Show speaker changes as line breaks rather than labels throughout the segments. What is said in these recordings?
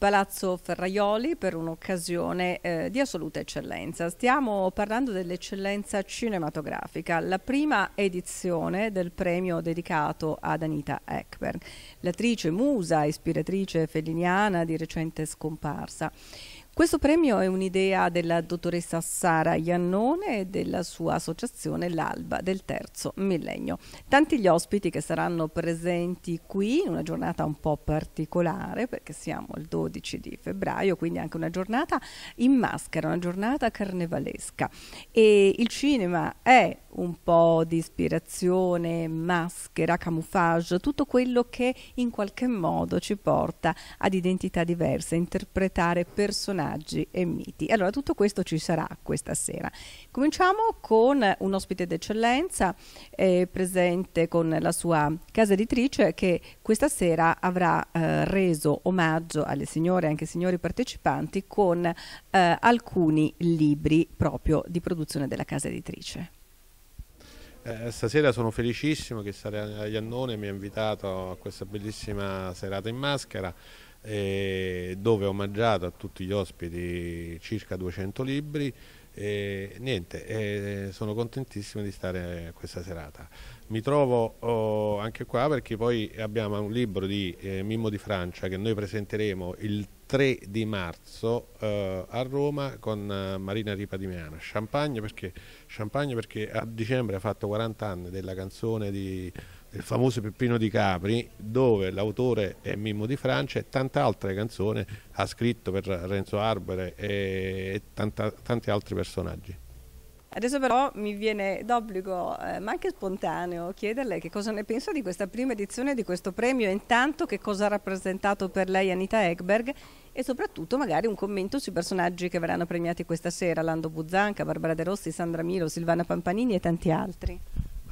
Palazzo Ferraioli per un'occasione eh, di assoluta eccellenza. Stiamo parlando dell'eccellenza cinematografica, la prima edizione del premio dedicato ad Anita Ekberg, l'attrice musa, ispiratrice felliniana di recente scomparsa. Questo premio è un'idea della dottoressa Sara Iannone e della sua associazione L'Alba del Terzo Millennio. Tanti gli ospiti che saranno presenti qui in una giornata un po' particolare perché siamo il 12 di febbraio, quindi anche una giornata in maschera, una giornata carnevalesca e il cinema è un po' di ispirazione, maschera, camouflage, tutto quello che in qualche modo ci porta ad identità diverse, interpretare personaggi personaggi e miti. Allora, tutto questo ci sarà questa sera. Cominciamo con un ospite d'eccellenza eh, presente con la sua casa editrice che questa sera avrà eh, reso omaggio alle signore e anche ai signori partecipanti con eh, alcuni libri proprio di produzione della casa editrice.
Eh, stasera sono felicissimo che Sara Iannone mi ha invitato a questa bellissima serata in maschera eh, dove ho omaggiato a tutti gli ospiti circa 200 libri e niente, eh, sono contentissimo di stare questa serata. Mi trovo oh, anche qua perché poi abbiamo un libro di eh, Mimmo di Francia che noi presenteremo il 3 di marzo eh, a Roma con eh, Marina Ripa di Meana. Champagne perché, Champagne perché a dicembre ha fatto 40 anni della canzone di il famoso Peppino di Capri, dove l'autore è Mimmo di Francia e tante altre canzoni ha scritto per Renzo Arbore e tanta, tanti altri personaggi.
Adesso però mi viene d'obbligo, eh, ma anche spontaneo, chiederle che cosa ne pensa di questa prima edizione di questo premio e intanto che cosa ha rappresentato per lei Anita Egberg e soprattutto magari un commento sui personaggi che verranno premiati questa sera, Lando Buzzanca, Barbara De Rossi, Sandra Milo, Silvana Pampanini e tanti altri.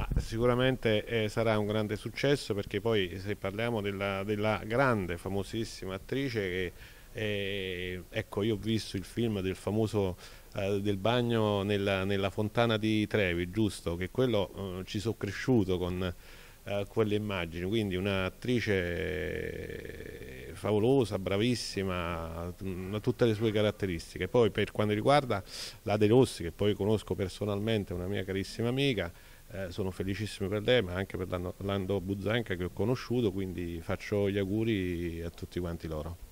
Ah, sicuramente eh, sarà un grande successo perché poi se parliamo della, della grande, famosissima attrice che eh, ecco io ho visto il film del famoso eh, del bagno nella, nella, fontana di Trevi, giusto? Che quello eh, ci sono cresciuto con eh, quelle immagini, quindi un'attrice eh, favolosa, bravissima, mm, ha tutte le sue caratteristiche. Poi per quanto riguarda la De Rossi, che poi conosco personalmente, una mia carissima amica, eh, sono felicissimo per lei ma anche per Lando Buzanca che ho conosciuto, quindi faccio gli auguri a tutti quanti loro.